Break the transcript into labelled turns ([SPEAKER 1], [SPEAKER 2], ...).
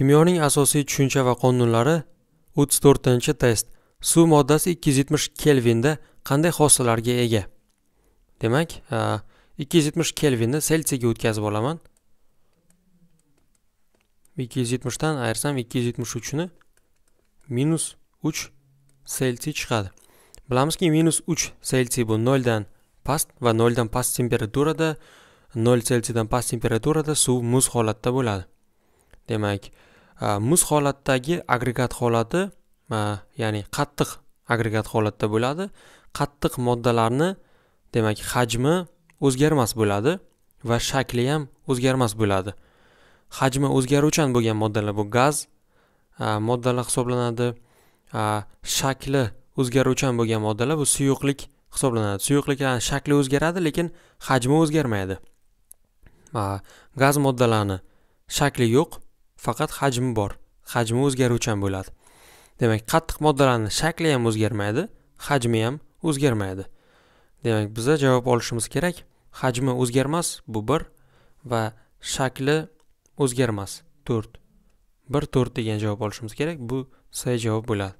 [SPEAKER 1] kimyoning asosiy tushuncha va qonunlari 34 test suv moddasi 270 kelvinda qanday xossalarga ega demak 270 kelvinni selsiyaga o'tkazib olaman 270 dan ayirsam 273 ni minus 3 selsiy chiqadi bilamizki minus 3 selsiy bu 0 dan past va 0 dan past temperaturada 0 selsiydan past temperaturada suv muz holatda bo'ladi demak muz holatdagi agregat holati ya'ni qattiq agregat holatda bo'ladi qattiq moddalarni demak hajmi o'zgarmas bo'ladi va shakli ham o'zgarmas bo'ladi hajmi o'zgaruvchan bo'lgan moddalar bu gaz moddalar hisoblanadi shakli o'zgaruvchan bo'lgan moddalar bu suyuqlik hisoblanadi suyuqlik shakli o'zgaradi lekin hajmi o'zgarmaydi gaz moddalarni shakli yo'q faqat hajmi bor hajmi o'zgaruvchan bo'ladi demak qattiq moddalarni shakli ham o'zgarmaydi hajmi ham o'zgarmaydi demak biza javob olishimiz kerak hajmi o'zgarmas bu bir va shakli o'zgarmas to'rt bir to'rt degan javob olishimiz kerak bu c javob bo'ladi